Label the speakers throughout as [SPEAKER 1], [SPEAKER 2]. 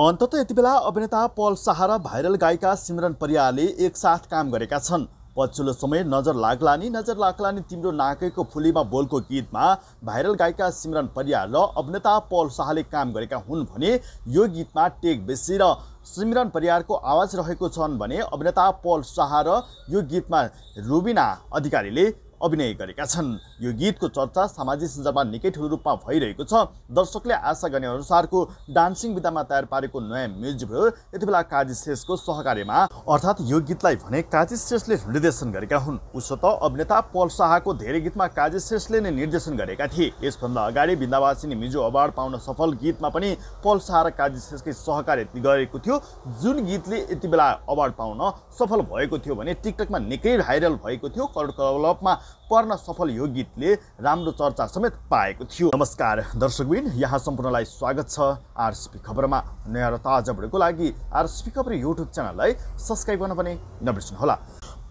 [SPEAKER 1] अन्तत यति बेला अभिनेता पल शाह र भाइरल गायिका सिमरन परियारले एकसाथ काम गरेका छन् पछिल्लो समय नजर लाग्ला नि नजर लाग्ला नि तिम्रो नाकैको फुलीमा बोलको गीतमा भाइरल गायिका सिमरन परियार र अभिनेता पल शाहले काम गरेका हुन् भने यो गीतमा टेक बेसी र सिमरन परियारको आवाज रहेको छन् भने अभिनेता पल शाह र यो गीतमा रुबिना अधिकारीले अभिनय गरेका छन् यो गीतको चर्चा सामाजिक सञ्जालमा निकै ठुलो रूपमा भइरहेको छ दर्शकले आशा गर्ने अनुसारको डान्सिङ विधामा तयार पारेको नयाँ म्युजिक भयो यति बेला काजी श्रेष्ठको सहकार्यमा अर्थात् यो गीतलाई भने काजी श्रेष्ठले निर्देशन गरेका हुन् उसो त अभिनेता पल शाहको धेरै गीतमा काजी श्रेष्ठले नै निर्देशन गरेका थिए यसभन्दा अगाडि बिन्दावासिनी मिजो अवार्ड पाउन सफल गीतमा पनि पल शाह र काजी श्रेष्ठकै सहकार्य गरेको थियो जुन गीतले यति बेला अवार्ड पाउन सफल भएको थियो भने टिकटकमा निकै भाइरल भएको थियो करोड कलपमा पर्न सफल यो गीतले राम्रो चर्चा समेत पाएको थियो नमस्कार दर्शकबिन यहाँ सम्पूर्णलाई स्वागत छ आरसिपी खबरमा नयाँ र ताजा बढेको लागि आरसिपी खबर युट्युब च्यानललाई सब्सक्राइब गर्न पनि नबिर्सनुहोला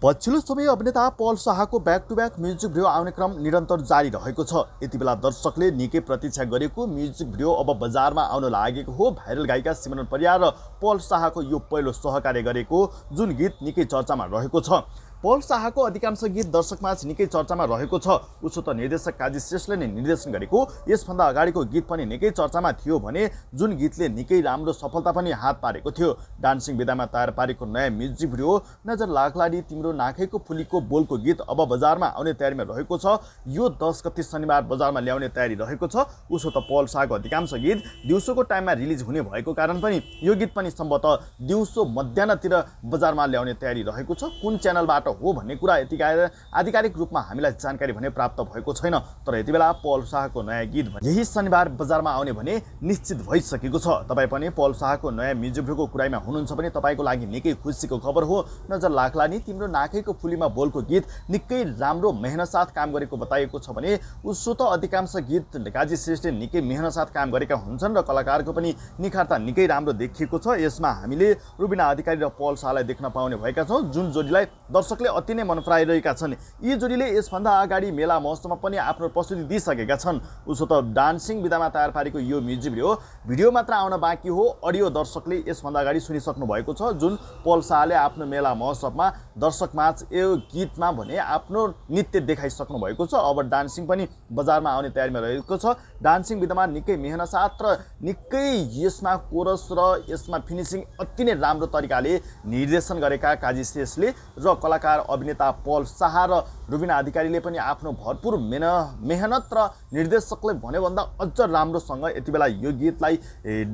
[SPEAKER 1] पछिल्लो समय अभिनेता पल शाहको back to back music video आउने क्रम निरन्तर जारी रहेको छ यति बेला दर्शकले निकै प्रतीक्षा गरेको म्युजिक भिडियो अब बजारमा आउन लागेको हो भाइरल गायिका सिमरन परियार र पल शाहको यो पहिलो सहकार्य गरेको जुन गीत निकै चर्चामा रहेको छ पल शाहको अधिकांश गीत दर्शकमाझ निकै चर्चामा रहेको छ उसो त निर्देशक काजी श्रेष्ठले नै निर्देशन गरेको यसभन्दा अगाडिको गीत पनि निकै चर्चामा थियो भने जुन गीतले निकै राम्रो सफलता पनि हात पारेको थियो डान्सिङ विधामा तयार पारेको नयाँ म्युजिक भिडियो नजर लाग्लाडी तिम्रो नाखेको फुलीको बोलको गीत अब बजारमा आउने तयारीमा रहेको छ यो दस गति शनिबार बजारमा ल्याउने तयारी रहेको छ उसो त पल शाहको अधिकांश गीत दिउँसोको टाइममा रिलिज हुने भएको कारण पनि यो गीत पनि सम्भवतः दिउँसो मध्याहतिर बजारमा ल्याउने तयारी रहेको छ कुन च्यानलबाट कहाँबाट हो भन्ने कुरा यति गाएर आधिकारिक रूपमा हामीलाई जानकारी भने प्राप्त भएको छैन तर यति बेला पल शाहको नयाँ गीत यही शनिबार बजारमा आउने भने निश्चित भइसकेको छ तपाईँ पनि पल शाहको नयाँ म्युजिक भिडियोको कुरामा हुनुहुन्छ भने तपाईँको लागि निकै खुसीको खबर हो नजर लाग्ला नि तिम्रो नाकैको फुलीमा बोलको गीत निकै राम्रो मेहनत साथ काम गरेको बताइएको छ भने उसो त अधिकांश गीत काजी श्रेष्ठले निकै मेहनतसाथ काम गरेका हुन्छन् र कलाकारको पनि निखारता निकै राम्रो देखिएको छ यसमा हामीले रुबिना अधिकारी र पल शाहलाई देख्न पाउने भएका छौँ जुन जोडीलाई दर्शक दर्शकले अति नै मन पराइरहेका छन् यी जोडीले यसभन्दा अगाडि मेला महोत्सवमा पनि आफ्नो प्रस्तुति दिइसकेका छन् उसो त डान्सिङ विधामा तयार पारेको यो म्युजिक भिडियो भिडियो मात्र आउन बाँकी हो अडियो दर्शकले यसभन्दा अगाडि सुनिसक्नु भएको छ जुन पल शाहले आफ्नो मेला महोत्सवमा दर्शक माझ यो गीतमा भने आफ्नो नृत्य देखाइसक्नु भएको छ अब डान्सिङ पनि बजारमा आउने तयारीमा रहेको छ डान्सिङ विधामा निकै साथ र निकै यसमा कोरस र यसमा फिनिसिङ अति नै राम्रो तरिकाले निर्देशन गरेका काजी शेषले र कलाकार अदाकार अभिनेता पल शाह र रुबिना अधिकारीले पनि आफ्नो भरपुर मेहन मेहनत र निर्देशकले भनेभन्दा अझ राम्रोसँग यति बेला यो गीतलाई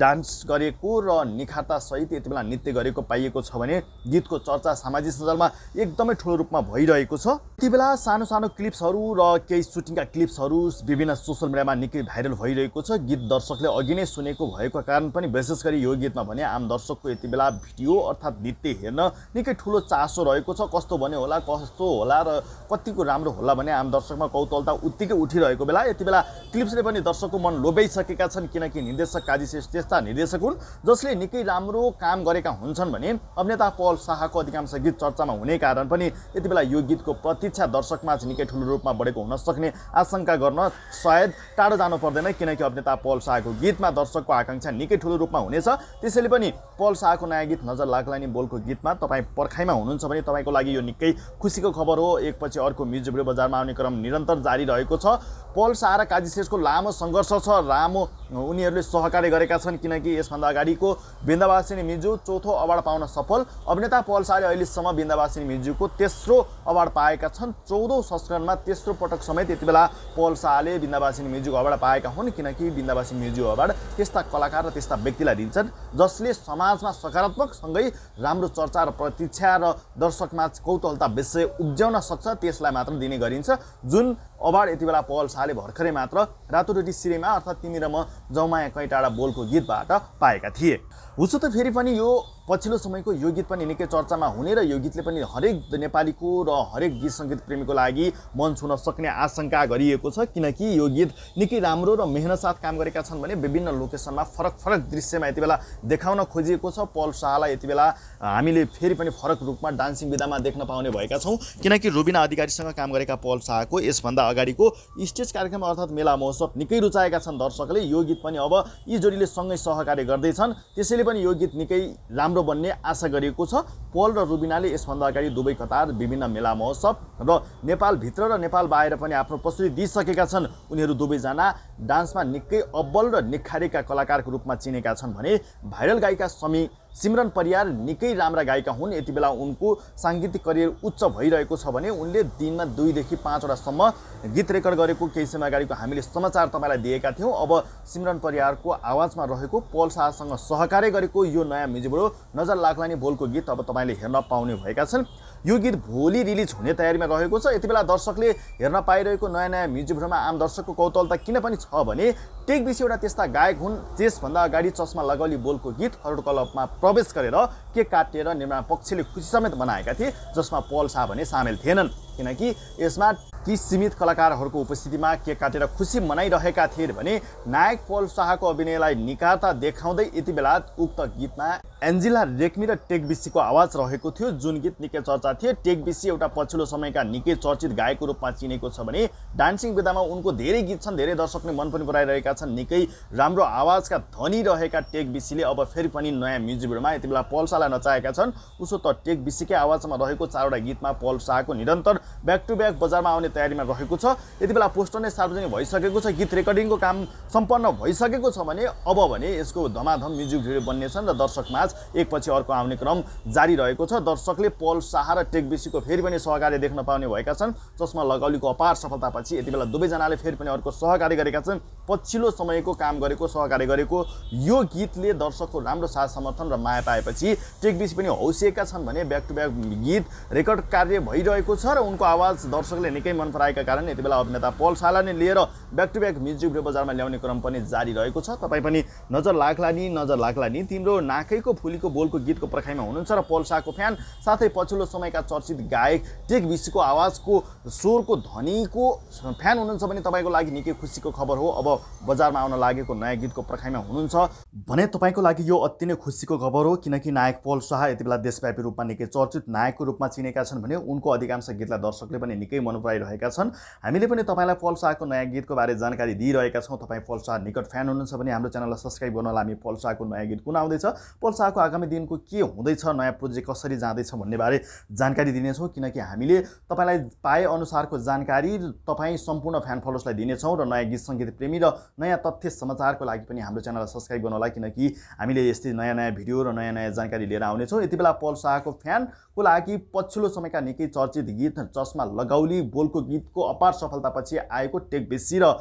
[SPEAKER 1] डान्स गरेको र निखातासहित यति बेला नृत्य गरेको पाइएको छ भने गीतको चर्चा सामाजिक सञ्जालमा एकदमै ठुलो रूपमा भइरहेको छ यति बेला सानो सानो क्लिप्सहरू र केही सुटिङका क्लिप्सहरू विभिन्न सोसियल मिडियामा निकै भाइरल भइरहेको छ गीत दर्शकले अघि नै सुनेको भएको कारण पनि विशेष गरी यो गीतमा भने आम दर्शकको यति बेला भिडियो अर्थात् नृत्य हेर्न निकै ठुलो चासो रहेको छ कस्तो भने होला कस्तो होला र कतिको राम्रो होला भने आम दर्शकमा कौतलता उत्तिकै उठिरहेको बेला यति बेला क्लिप्सले पनि दर्शकको मन लोभ्याइसकेका छन् किनकि निर्देशक काजी श्रेष्ठ त्यस्ता निर्देशक हुन् जसले निकै राम्रो काम गरेका हुन्छन् भने अभिनेता पल शाहको अधिकांश गीत चर्चामा हुने कारण पनि यति बेला यो गीतको प्रतीक्षा दर्शकमा चाहिँ निकै ठुलो रूपमा बढेको हुन सक्ने आशंका गर्न सायद टाढो जानु पर्दैन किनकि अभिनेता पल शाहको गीतमा दर्शकको आकाङ्क्षा निकै ठुलो रूपमा हुनेछ त्यसैले पनि पल शाहको नयाँ गीत नजर लाग्ला नि बोलको गीतमा तपाईँ पर्खाइमा हुनुहुन्छ भने तपाईँको लागि यो निकै खुसीको खबर हो एकपछि अर्को सरकारको मिजुब्रे बजारमा आउने क्रम निरन्तर जारी रहेको छ पलसाहारा काजीशेषको लामो सङ्घर्ष छ लामो उनीहरूले सहकार्य गरेका छन् किनकि यसभन्दा अगाडिको बिन्दावासिनी मिजु चौथो अवार्ड पाउन सफल अभिनेता पलसाहाले अहिलेसम्म बिन्दावासिनी मिजुको तेस्रो अवार्ड पाएका छन् चौधौँ संस्करणमा तेस्रो पटक समेत त्यति बेला पल शाहले बिन्दावासिनी म्युजिक अवार्ड पाएका हुन् किनकि बिन्दावासिनी म्युजिक अवार्ड त्यस्ता कलाकार र त्यस्ता व्यक्तिलाई दिन्छन् जसले समाजमा सकारात्मक सँगै राम्रो चर्चा र प्रतीक्षा र दर्शकमा कौतूहलता विषय उब्जाउन सक्छ त्यसलाई मानिसलाई मात्र दिने गरिन्छ जुन अवार्ड यति बेला पवल शाहले भर्खरै मात्र रातोरोटी सिनेमा अर्थात् तिमी र म जौमाया कहीँ बोलको गीतबाट पाएका थिए हुसो त फेरि पनि यो पछिल्लो समयको यो गीत पनि निकै चर्चामा हुने र यो गीतले पनि हरेक नेपालीको र हरेक गीत सङ्गीत प्रेमीको लागि मन छुन सक्ने आशंका गरिएको छ किनकि यो गीत निकै राम्रो र मेहनत साथ काम गरेका छन् भने विभिन्न लोकेसनमा फरक फरक दृश्यमा यति बेला देखाउन खोजिएको छ पल शाहलाई यति बेला हामीले फेरि पनि फरक रूपमा डान्सिङ विधामा देख्न पाउने भएका छौँ किनकि रुबिना अधिकारीसँग काम गरेका पल शाहको यसभन्दा अगाडिको स्टेज कार्यक्रम अर्थात् मेला महोत्सव निकै रुचाएका छन् दर्शकले यो गीत पनि अब यी जोडीले सँगै सहकार्य गर्दैछन् त्यसैले पनि यो गीत निकै राम्रो बन्ने आशा गरिएको छ पल र रुबिनाले यसभन्दा अगाडि दुवै कतार विभिन्न मेला महोत्सव र नेपालभित्र र नेपाल बाहिर पनि आफ्नो प्रस्तुति दिइसकेका छन् उनीहरू दुवैजना डान्समा निकै अब्बल र निखारेका कलाकारको रूपमा चिनेका छन् भने भाइरल गायिका समी सिमरन परियार निकै राम्रा गायिका हुन् यति बेला उनको साङ्गीतिक करियर उच्च भइरहेको छ भने उनले दिनमा दुईदेखि पाँचवटासम्म गीत रेकर्ड गरेको केही समय अगाडिको हामीले समाचार तपाईँलाई दिएका थियौँ अब सिमरन परियारको आवाजमा रहेको पल शाहसँग सहकार्य गरेको यो नयाँ म्युजिकबाट नजर नि बोलको गीत अब तपाईँले हेर्न पाउने भएका छन् यो गीत भोलि रिलिज हुने तयारीमा रहेको छ यति बेला दर्शकले हेर्न पाइरहेको नयाँ नयाँ म्युजिक भिडियोमा आम दर्शकको कौतलता किन पनि छ भने टेक विषय एउटा त्यस्ता गायक हुन् त्यसभन्दा अगाडि चस्मा लगाली बोलको गीत हरड क्लबमा प्रवेश गरेर के काटिएर निर्माण पक्षले खुसी समेत बनाएका थिए जसमा पल शाह भने सामेल थिएनन् किनकि यसमा ती सीमित कलाकारहरूको उपस्थितिमा केक काटेर खुसी मनाइरहेका थिए भने नायक पल शाहको अभिनयलाई निकारता देखाउँदै यति बेला उक्त गीतमा एन्जिला रेग्मी र टेक बिसीको आवाज रहेको थियो जुन गीत निकै चर्चा थियो टेक बिसी एउटा पछिल्लो समयका निकै चर्चित गायकको रूपमा चिनेको छ भने डान्सिङ विधामा उनको धेरै गीत छन् धेरै दर्शकले मन पनि पराइरहेका छन् निकै राम्रो आवाजका धनी रहेका टेक बिसीले अब फेरि पनि नयाँ म्युजिक भिडियोमा यति बेला पल्सालाई नचाहेका छन् उसो त टेक बिसीकै आवाजमा रहेको चारवटा गीतमा पल शाहको निरन्तर ब्याक टु ब्याक बजारमा आउने तयारीमा रहेको छ यति बेला पोस्टर नै सार्वजनिक भइसकेको छ गीत रेकर्डिङको काम सम्पन्न भइसकेको छ भने अब भने यसको धमाधम म्युजिक भिडियो बन्नेछन् र दर्शक माझ एकपछि अर्को आउने क्रम जारी रहेको छ दर्शकले पल शाह र टेकबिसीको फेरि पनि सहकार्य देख्न पाउने भएका छन् जसमा लगाउलीको अपार सफलतापछि यति बेला दुवैजनाले फेरि पनि अर्को सहकार्य गरेका छन् पछिल्लो समयको काम गरेको सहकार्य गरेको यो गीतले दर्शकको राम्रो साथ समर्थन र माया पाएपछि टेकबिसी पनि हौसिएका छन् भने ब्याक टु ब्याक गीत रेकर्ड कार्य भइरहेको छ र उनको आवाज दर्शकले निकै मन पराएका कारण यति बेला अभिनेता पोल नै लिएर back to back music video बजारमा ल्याउने क्रम पनि जारी रहेको छ तपाईँ पनि नजर लाग्ला नि नजर लाग्ला नि तिम्रो नाकैको फुलीको बोलको गीतको पर्खाइमा हुनुहुन्छ र पल शाहको फ्यान साथै पछिल्लो समयका चर्चित गायक टेक विशीको आवाजको स्वरको ध्वनिको फ्यान हुनुहुन्छ भने तपाईँको लागि निकै खुसीको खबर हो अब बजारमा आउन लागेको नयाँ गीतको पर्खाइमा हुनुहुन्छ भने तपाईँको लागि यो अति नै खुसीको खबर हो किनकि नायक पल शाह यति बेला देशव्यापी रूपमा निकै चर्चित नायकको रूपमा चिनेका छन् भने उनको अधिकांश गीतलाई दर्शकले पनि निकै मन पराइरहेको भएका छन् हामीले पनि तपाईँलाई पल्साको नयाँ गीतको बारे जानकारी दिइरहेका छौँ तपाईँ पल्सा निकट फ्यान हुनुहुन्छ भने हाम्रो च्यानललाई सब्सक्राइब गर्नलाई हामी पल्साको नयाँ गीत कुन आउँदैछ पल्साको आगामी दिनको के हुँदैछ नयाँ प्रोजेक्ट कसरी जाँदैछ भन्ने बारे जानकारी दिनेछौँ किनकि हामीले तपाईँलाई पाएअनुसारको जानकारी तपाईँ सम्पूर्ण फ्यान फलोसलाई दिनेछौँ र नयाँ गीत सङ्गीत प्रेमी र नयाँ तथ्य समाचारको लागि पनि हाम्रो च्यानललाई सब्सक्राइब होला किनकि हामीले यस्तै नयाँ नयाँ भिडियो र नयाँ नयाँ जानकारी लिएर आउनेछौँ यति बेला पल्साको फ्यानको लागि पछिल्लो समयका निकै चर्चित गीत चस्मा लगाउली बोलको गीतको अपार सफलतापछि आएको टेक बेसी र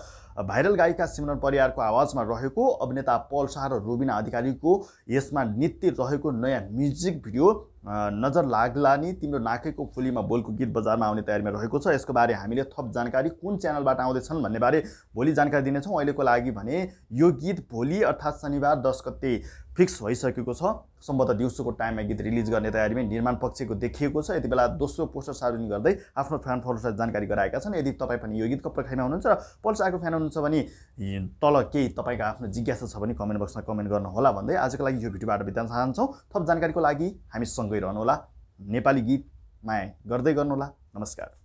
[SPEAKER 1] भाइरल गायिका सिमरन परियारको आवाजमा रहेको अभिनेता पल शाह र रुबिना अधिकारीको यसमा नृत्य रहेको नयाँ म्युजिक भिडियो नजर लाग्ला नि तिम्रो नाकेको फुलीमा बोलको गीत बजारमा आउने तयारीमा रहेको छ यसको बारे हामीले थप जानकारी कुन च्यानलबाट आउँदैछन् भन्ने बारे भोलि जानकारी दिनेछौँ अहिलेको लागि भने यो गीत भोलि अर्थात् शनिबार दस गते फिक्स भइसकेको छ सम्भवतः दिउँसोको टाइममा गीत रिलिज गर्ने तयारीमै निर्माण पक्षको देखिएको छ यति बेला दोस्रो पोस्टर सार्वजनिक गर्दै आफ्नो फ्यान फलोसलाई जानकारी गराएका छन् यदि तपाईँ पनि यो गीतको पर्खाइमा हुनुहुन्छ र पल्स आएको फ्यान हुनुहुन्छ भने तल केही तपाईँको आफ्नो जिज्ञासा छ भने कमेन्ट बक्समा कमेन्ट गर्नुहोला भन्दै आजको लागि यो भिडियोबाट बिताउन चाहन्छौँ थप जानकारीको लागि हामी सँगै रहनुहोला नेपाली गीत माया गर्दै गर्नुहोला नमस्कार